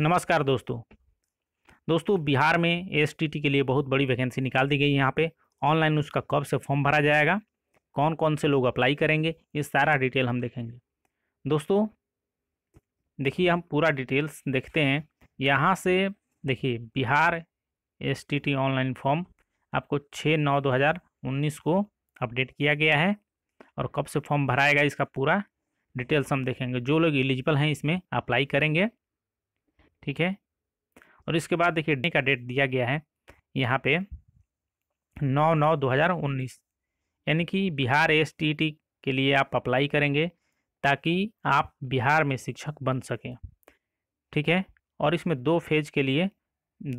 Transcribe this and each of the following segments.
नमस्कार दोस्तों दोस्तों बिहार में एस के लिए बहुत बड़ी वैकेंसी निकाल दी गई है यहाँ पे ऑनलाइन उसका कब से फॉर्म भरा जाएगा कौन कौन से लोग अप्लाई करेंगे ये सारा डिटेल हम देखेंगे दोस्तों देखिए हम पूरा डिटेल्स देखते हैं यहाँ से देखिए बिहार एस ऑनलाइन फॉर्म आपको छः नौ दो हज़ार उन्नीस को अपडेट किया गया है और कब से फॉर्म भराएगा इसका पूरा डिटेल्स हम देखेंगे जो लोग एलिजिबल हैं इसमें अप्लाई करेंगे ठीक है और इसके बाद देखिए का डेट दिया गया है यहाँ पे नौ नौ दो हज़ार उन्नीस यानी कि बिहार एस टी टी के लिए आप अप्लाई करेंगे ताकि आप बिहार में शिक्षक बन सकें ठीक है और इसमें दो फेज के लिए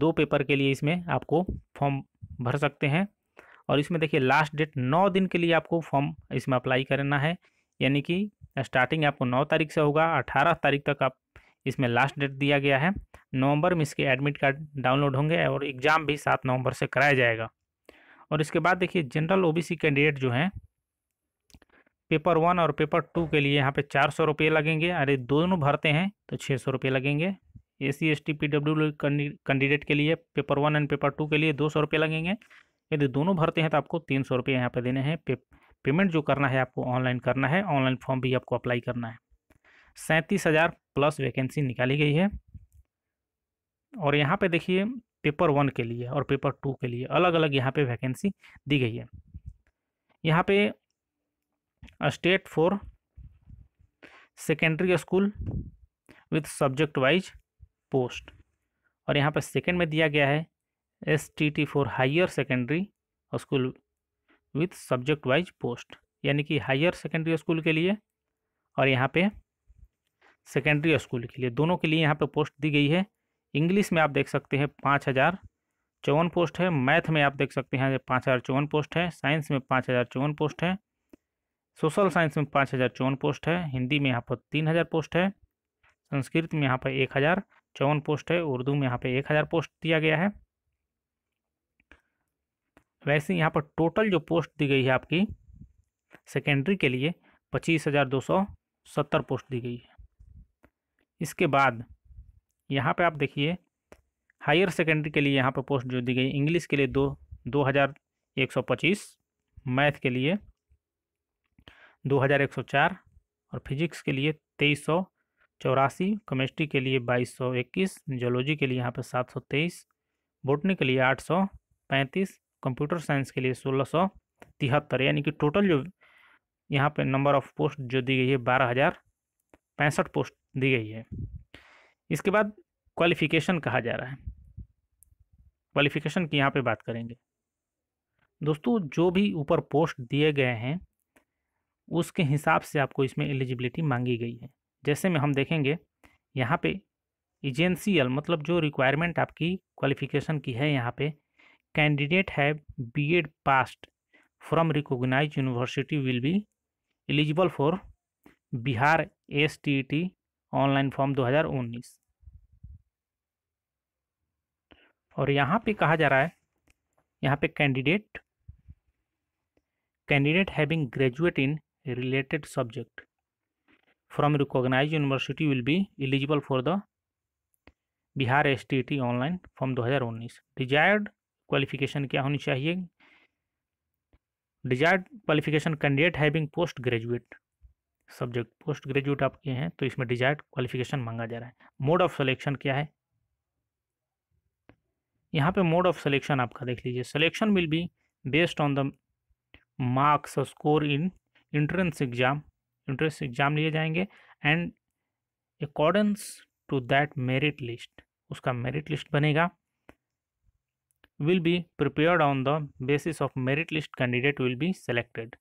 दो पेपर के लिए इसमें आपको फॉर्म भर सकते हैं और इसमें देखिए लास्ट डेट नौ दिन के लिए आपको फॉर्म इसमें अप्लाई करना है यानी कि स्टार्टिंग आपको नौ तारीख से होगा अठारह तारीख तक आप इसमें लास्ट डेट दिया गया है नवंबर में इसके एडमिट कार्ड डाउनलोड होंगे और एग्ज़ाम भी सात नवंबर से कराया जाएगा और इसके बाद देखिए जनरल ओबीसी कैंडिडेट जो हैं पेपर वन और पेपर टू के लिए यहाँ पे चार सौ रुपये लगेंगे अरे दोनों भरते हैं तो छः सौ रुपये लगेंगे A C S T P W candidate के लिए paper one and paper two के लिए दो सौ रुपये लगेंगे यदि दोनों भरते हैं तो आपको तीन सौ रुपये यहाँ पर देने हैं पे, पेमेंट जो करना है आपको ऑनलाइन करना है ऑनलाइन फॉर्म भी आपको अप्लाई करना है सैंतीस हज़ार प्लस वैकेंसी निकाली गई है और यहाँ पे देखिए पेपर वन के लिए और पेपर टू के लिए अलग अलग यहाँ पे वैकेंसी दी गई है यहाँ पे state for secondary school with subject wise post और यहाँ पर सेकेंड में दिया गया है S T T for higher secondary school with subject wise post यानी कि हायर सेकेंडरी स्कूल के लिए और यहाँ पे सेकेंडरी स्कूल के लिए दोनों के लिए यहाँ पे पोस्ट दी गई है इंग्लिश में आप देख सकते हैं पाँच हज़ार चौवन पोस्ट है मैथ में आप देख सकते हैं पाँच हज़ार चौवन पोस्ट है साइंस में पाँच हज़ार चौवन पोस्ट है सोशल साइंस में पाँच हज़ार चौवन पोस्ट है हिंदी में यहाँ पर तीन हज़ार पोस्ट है संस्कृत में यहाँ पर एक हज़ार चौवन पोस्ट है उर्दू में यहाँ पर एक हज़ार पोस्ट दिया गया है वैसे यहाँ पर टोटल जो पोस्ट दी गई है आपकी सेकेंडरी के लिए पच्चीस हज़ार दो सौ सत्तर पोस्ट दी गई है इसके बाद यहाँ पे आप देखिए हायर सेकेंडरी के लिए यहाँ पे पोस्ट जो दी गई इंग्लिश के लिए दो दो हज़ार एक सौ पच्चीस मैथ के लिए दो हज़ार एक सौ चार और फिजिक्स के लिए तेईस सौ चौरासी केमिस्ट्री के लिए बाईस सौ इक्कीस जोलॉजी के लिए यहाँ पे सात सौ तेईस बोटनी के लिए आठ सौ पैंतीस कंप्यूटर साइंस के लिए सोलह सौ तिहत्तर यानी कि टोटल जो यहाँ पे नंबर ऑफ पोस्ट जो दी गई है बारह हज़ार पैंसठ पोस्ट दी गई है इसके बाद क्वालिफिकेशन कहा जा रहा है क्वालिफिकेशन की यहाँ पे बात करेंगे दोस्तों जो भी ऊपर पोस्ट दिए गए हैं उसके हिसाब से आपको इसमें एलिजिबिलिटी मांगी गई है जैसे में हम देखेंगे यहाँ पे एजेंसीयल मतलब जो रिक्वायरमेंट आपकी क्वालिफिकेशन की है यहाँ पे कैंडिडेट है B Ed passed from recognise university will be eligible for Bihar S T T online form 2019 और यहाँ पे कहा जा रहा है यहाँ पे candidate candidate having graduate in related subject from recognise university will be eligible for the Bihar S e online form 2019 desired qualification क्या होनी चाहिए desired qualification candidate having post graduate subject post graduate आपके हैं तो इसमें डिजायर्ड क्वालिफिकेशन मांगा जा रहा है मोड ऑफ सिलेक्शन क्या है यहाँ पे मोड ऑफ सिलेक्शन आपका देख लीजिए selection will be based on the marks score in entrance exam entrance exam लिए जाएंगे and accordance to that merit list उसका मेरिट लिस्ट बनेगा will be prepared on the basis of merit list candidate will be selected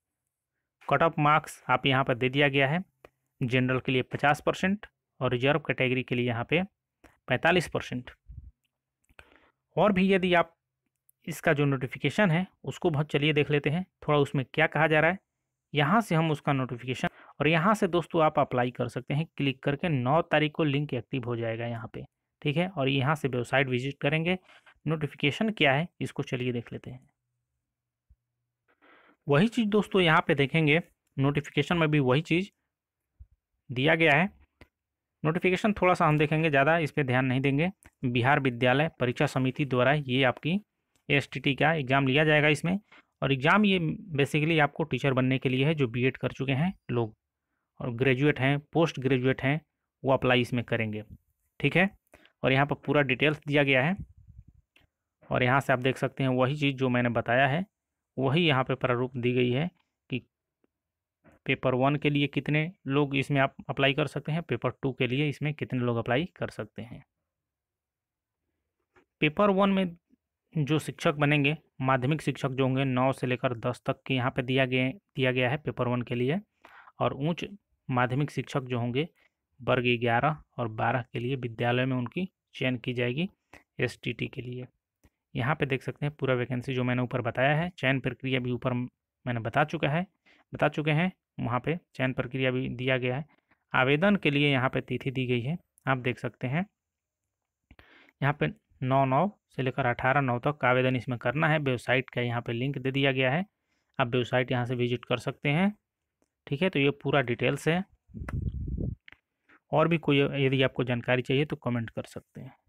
cut off marks आप यहाँ पर दे दिया गया है जनरल के लिए पचास परसेंट और रिजर्व कैटेगरी के लिए यहाँ पे पैंतालीस परसेंट और भी यदि आप इसका जो नोटिफिकेशन है उसको बहुत चलिए देख लेते हैं थोड़ा उसमें क्या कहा जा रहा है यहाँ से हम उसका नोटिफिकेशन और यहाँ से दोस्तों आप अप्लाई कर सकते हैं क्लिक करके नौ तारीख को लिंक एक्टिव हो जाएगा यहाँ पे ठीक है और यहाँ से वेबसाइट विजिट करेंगे नोटिफिकेशन क्या है इसको चलिए देख लेते हैं वही चीज़ दोस्तों यहाँ पे देखेंगे नोटिफिकेशन में भी वही चीज़ दिया गया है नोटिफिकेशन थोड़ा सा हम देखेंगे ज़्यादा इस पर ध्यान नहीं देंगे बिहार विद्यालय परीक्षा समिति द्वारा ये आपकी एस का एग्ज़ाम लिया जाएगा इसमें और एग्ज़ाम ये बेसिकली आपको टीचर बनने के लिए है जो बी कर चुके हैं लोग और ग्रेजुएट हैं पोस्ट ग्रेजुएट हैं वो अप्लाई इसमें करेंगे ठीक है और यहाँ पर पूरा डिटेल्स दिया गया है और यहाँ से आप देख सकते हैं वही चीज़ जो मैंने बताया है वही यहाँ पे प्रारूप दी गई है कि पेपर वन के लिए कितने लोग इसमें आप अप्लाई कर सकते हैं पेपर टू के लिए इसमें कितने लोग अप्लाई कर सकते हैं पेपर वन में जो शिक्षक बनेंगे माध्यमिक शिक्षक जो होंगे नौ से लेकर दस तक के यहाँ पे दिया गया दिया गया है पेपर वन के लिए और ऊंच माध्यमिक शिक्षक जो होंगे वर्ग ग्यारह और बारह के लिए विद्यालय में उनकी चयन की जाएगी एस के लिए यहाँ पे देख सकते हैं पूरा वैकेंसी जो मैंने ऊपर बताया है चयन प्रक्रिया भी ऊपर मैंने बता चुका है बता चुके हैं वहाँ पे चयन प्रक्रिया भी दिया गया है आवेदन के लिए यहाँ पे तिथि दी गई है आप देख सकते हैं यहाँ पे नौ नौ से लेकर अठारह नौ तक का आवेदन इसमें करना है वेबसाइट का यहाँ पर लिंक दे दिया गया है आप वेबसाइट यहाँ से विजिट कर सकते हैं ठीक है तो ये पूरा डिटेल्स है और भी कोई यदि आपको जानकारी चाहिए तो कमेंट कर सकते हैं